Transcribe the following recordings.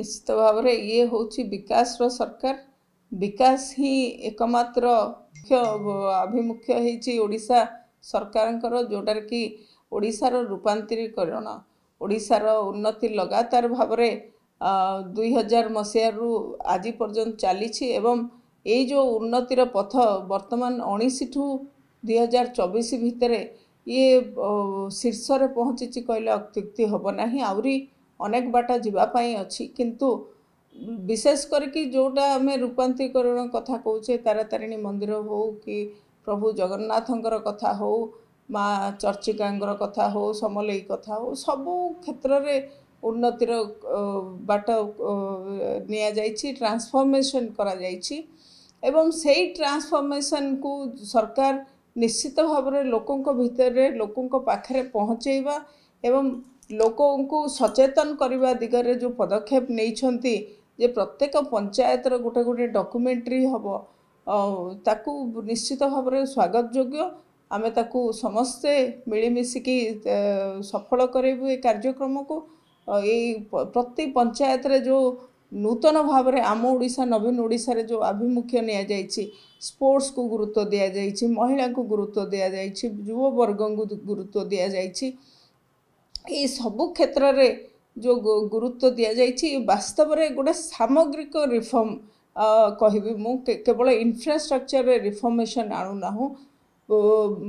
ନିଶ୍ଚିତ ଭାବରେ ଇଏ ହେଉଛି ବିକାଶର ସରକାର ବିକାଶ ହିଁ ଏକମାତ୍ର ମୁଖ୍ୟ ଆଭିମୁଖ୍ୟ ହେଇଛି ଓଡ଼ିଶା ସରକାରଙ୍କର ଯେଉଁଟାରେ କି ଓଡ଼ିଶାର ରୂପାନ୍ତରୀକରଣ ଓଡ଼ିଶାର ଉନ୍ନତି ଲଗାତାର ଭାବରେ ଦୁଇ ହଜାର ମସିହାରୁ ଆଜି ପର୍ଯ୍ୟନ୍ତ ଚାଲିଛି ଏବଂ ଏଇ ଯେଉଁ ଉନ୍ନତିର ପଥ ବର୍ତ୍ତମାନ ଉଣେଇଶଠୁ ଦୁଇ ହଜାର ଚବିଶ ଭିତରେ ଇଏ ଶୀର୍ଷରେ ପହଞ୍ଚିଛି କହିଲେ ଅତ୍ୟୁକ୍ତି ହେବ ନାହିଁ ଆହୁରି অনেক বাটা জিবা পই আছে কিন্তু বিশেষ করে কি জোটা আমি রূপান্তিকরণ কথা কওছে তারা তারিণী মন্দির হয় কি প্রভু জগন্নাথংকর কথা হয় মা চర్చి แก ংর কথা হয় সমলেই কথা হয় সব ক্ষেত্ররে উন্নতির বাটা নেয়া যাইছি ট্রান্সফরমেশন করা যাইছি এবং সেই ট্রান্সফরমেশন কো সরকার নিশ্চিত ভাবে লোকক ভিতররে লোকক পাখরে পৌঁছেইবা এবং ଲୋକଙ୍କୁ ସଚେତନ କରିବା ଦିଗରେ ଯେଉଁ ପଦକ୍ଷେପ ନେଇଛନ୍ତି ଯେ ପ୍ରତ୍ୟେକ ପଞ୍ଚାୟତର ଗୋଟେ ଗୋଟେ ଡକ୍ୟୁମେଣ୍ଟ୍ରି ହେବ ତାକୁ ନିଶ୍ଚିତ ଭାବରେ ସ୍ୱାଗତ ଯୋଗ୍ୟ ଆମେ ତାକୁ ସମସ୍ତେ ମିଳିମିଶିକି ସଫଳ କରାଇବୁ ଏ କାର୍ଯ୍ୟକ୍ରମକୁ ଏଇ ପ୍ରତି ପଞ୍ଚାୟତରେ ଯେଉଁ ନୂତନ ଭାବରେ ଆମ ଓଡ଼ିଶା ନବୀନ ଓଡ଼ିଶାରେ ଯେଉଁ ଆଭିମୁଖ୍ୟ ନିଆଯାଇଛି ସ୍ପୋର୍ଟସ୍କୁ ଗୁରୁତ୍ୱ ଦିଆଯାଇଛି ମହିଳାଙ୍କୁ ଗୁରୁତ୍ୱ ଦିଆଯାଇଛି ଯୁବବର୍ଗଙ୍କୁ ଗୁରୁତ୍ୱ ଦିଆଯାଇଛି ଏଇ ସବୁ କ୍ଷେତ୍ରରେ ଯେଉଁ ଗୁରୁତ୍ୱ ଦିଆଯାଇଛି ବାସ୍ତବରେ ଗୋଟେ ସାମଗ୍ରିକ ରିଫର୍ମ କହିବି ମୁଁ କେବଳ ଇନଫ୍ରାଷ୍ଟ୍ରକ୍ଚରରେ ରିଫର୍ମେସନ୍ ଆଣୁନାହୁଁ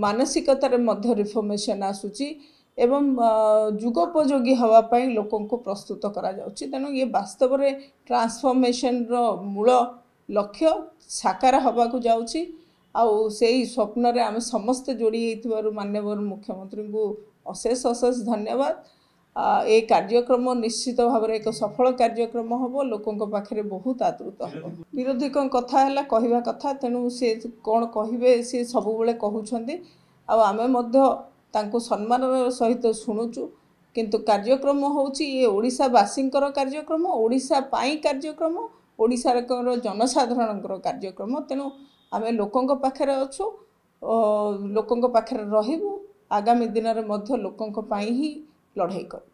ମାନସିକତାରେ ମଧ୍ୟ ରିଫର୍ମେସନ୍ ଆସୁଛି ଏବଂ ଯୁଗୋପଯୋଗୀ ହେବା ପାଇଁ ଲୋକଙ୍କୁ ପ୍ରସ୍ତୁତ କରାଯାଉଛି ତେଣୁ ଇଏ ବାସ୍ତବରେ ଟ୍ରାନ୍ସଫର୍ମେସନ୍ର ମୂଳ ଲକ୍ଷ୍ୟ ସାକାର ହେବାକୁ ଯାଉଛି ଆଉ ସେଇ ସ୍ୱପ୍ନରେ ଆମେ ସମସ୍ତେ ଯୋଡ଼ି ହେଇଥିବାରୁ ମାନ୍ୟବର ମୁଖ୍ୟମନ୍ତ୍ରୀଙ୍କୁ ଅଶେଷ ଅଶେଷ ଧନ୍ୟବାଦ ଏ କାର୍ଯ୍ୟକ୍ରମ ନିଶ୍ଚିତ ଭାବରେ ଏକ ସଫଳ କାର୍ଯ୍ୟକ୍ରମ ହେବ ଲୋକଙ୍କ ପାଖରେ ବହୁତ ଆଦୃତ ହେବ ବିରୋଧୀଙ୍କ କଥା ହେଲା କହିବା କଥା ତେଣୁ ସେ କ'ଣ କହିବେ ସେ ସବୁବେଳେ କହୁଛନ୍ତି ଆଉ ଆମେ ମଧ୍ୟ ତାଙ୍କୁ ସମ୍ମାନର ସହିତ ଶୁଣୁଛୁ କିନ୍ତୁ କାର୍ଯ୍ୟକ୍ରମ ହେଉଛି ଇଏ ଓଡ଼ିଶାବାସୀଙ୍କର କାର୍ଯ୍ୟକ୍ରମ ଓଡ଼ିଶା ପାଇଁ କାର୍ଯ୍ୟକ୍ରମ ଓଡ଼ିଶାର ଜନସାଧାରଣଙ୍କର କାର୍ଯ୍ୟକ୍ରମ ତେଣୁ ଆମେ ଲୋକଙ୍କ ପାଖରେ ଅଛୁ ଲୋକଙ୍କ ପାଖରେ ରହିବୁ ଆଗାମୀ ଦିନରେ ମଧ୍ୟ ଲୋକଙ୍କ ପାଇଁ ହିଁ ଲଢ଼େଇ କରିବୁ